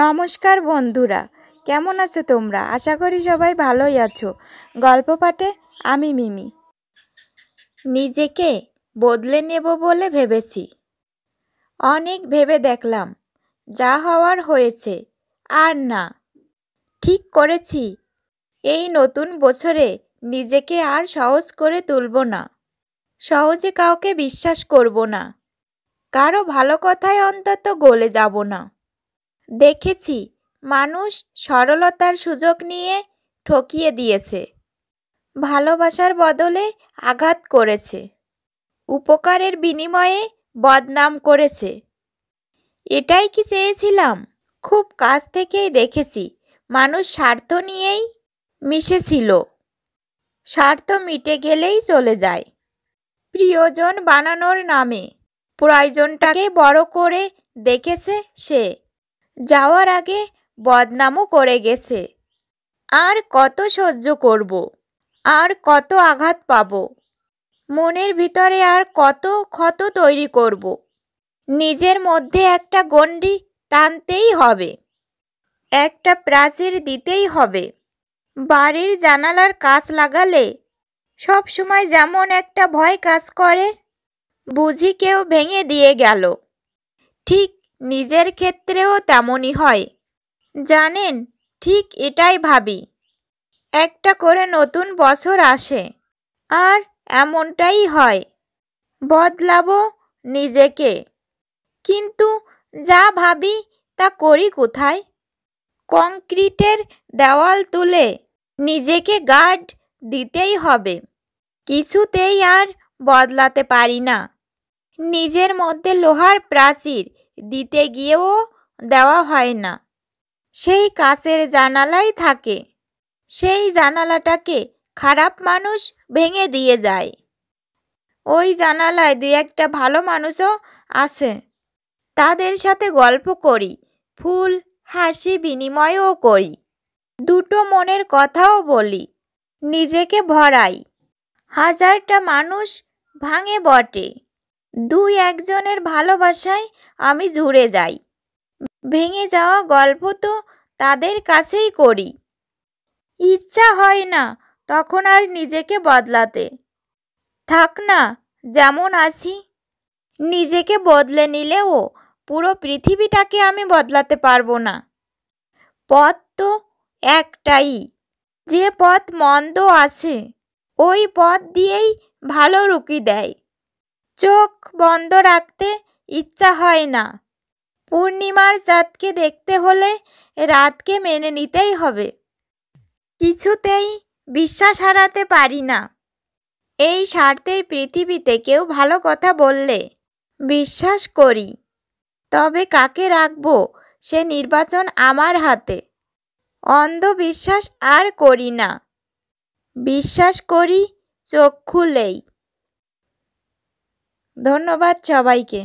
নমস্কার বন্ধুরা কেমন আছো তোমরা আশা করি সবাই ভালোই আছো গল্প পাঠে আমি মিমি নিজেকে বদলে নেব বলে ভেবেছি অনেক ভেবে দেখলাম যা হওয়ার হয়েছে আর না ঠিক করেছি এই নতুন বছরে নিজেকে আর সহজ করে তুলব না সহজে কাউকে বিশ্বাস করব না কারো ভালো কথায় অন্তত গলে যাব না দেখেছি মানুষ সরলতার সুযোগ নিয়ে ঠকিয়ে দিয়েছে ভালোবাসার বদলে আঘাত করেছে উপকারের বিনিময়ে বদনাম করেছে এটাই কি চেয়েছিলাম খুব কাছ থেকেই দেখেছি মানুষ স্বার্থ নিয়েই মিশেছিল স্বার্থ মিটে গেলেই চলে যায় প্রিয়জন বানানোর নামে প্রয়োজনটাকে বড় করে দেখেছে সে যাওয়ার আগে বদনামও করে গেছে আর কত সহ্য করব আর কত আঘাত পাব মনের ভিতরে আর কত ক্ষত তৈরি করব নিজের মধ্যে একটা গণ্ডি টানতেই হবে একটা প্রাচীর দিতেই হবে বাড়ির জানালার কাজ লাগালে সব সময় যেমন একটা ভয় কাজ করে বুঝি কেউ ভেঙে দিয়ে গেল ঠিক নিজের ক্ষেত্রেও তেমনই হয় জানেন ঠিক এটাই ভাবি একটা করে নতুন বছর আসে আর এমনটাই হয় বদলাবো নিজেকে কিন্তু যা ভাবি তা করি কোথায় কংক্রিটের দেওয়াল তুলে নিজেকে গার্ড দিতেই হবে কিছুতেই আর বদলাতে পারি না নিজের মধ্যে লোহার প্রাচীর দিতে গিয়েও দেওয়া হয় না সেই কাছের জানালাই থাকে সেই জানালাটাকে খারাপ মানুষ ভেঙে দিয়ে যায় ওই জানালায় দু একটা ভালো মানুষও আসে তাদের সাথে গল্প করি ফুল হাসি বিনিময়ও করি দুটো মনের কথাও বলি নিজেকে ভরাই হাজারটা মানুষ ভাঙে বটে দুই একজনের ভালোবাসায় আমি জুড়ে যাই ভেঙে যাওয়া গল্প তো তাদের কাছেই করি ইচ্ছা হয় না তখন আর নিজেকে বদলাতে থাক না যেমন আছি নিজেকে বদলে নিলেও পুরো পৃথিবীটাকে আমি বদলাতে পারবো না পথ তো একটাই যে পথ মন্দ আছে ওই পথ দিয়েই ভালো রুকি দেয় চোখ বন্ধ রাখতে ইচ্ছা হয় না পূর্ণিমার চাঁদকে দেখতে হলে রাতকে মেনে নিতেই হবে কিছুতেই বিশ্বাস হারাতে পারি না এই স্বার্থের পৃথিবীতে কেউ ভালো কথা বললে বিশ্বাস করি তবে কাকে রাখবো সে নির্বাচন আমার হাতে অন্ধবিশ্বাস আর করি না বিশ্বাস করি চোখ খুলেই ধন্যবাদ সবাইকে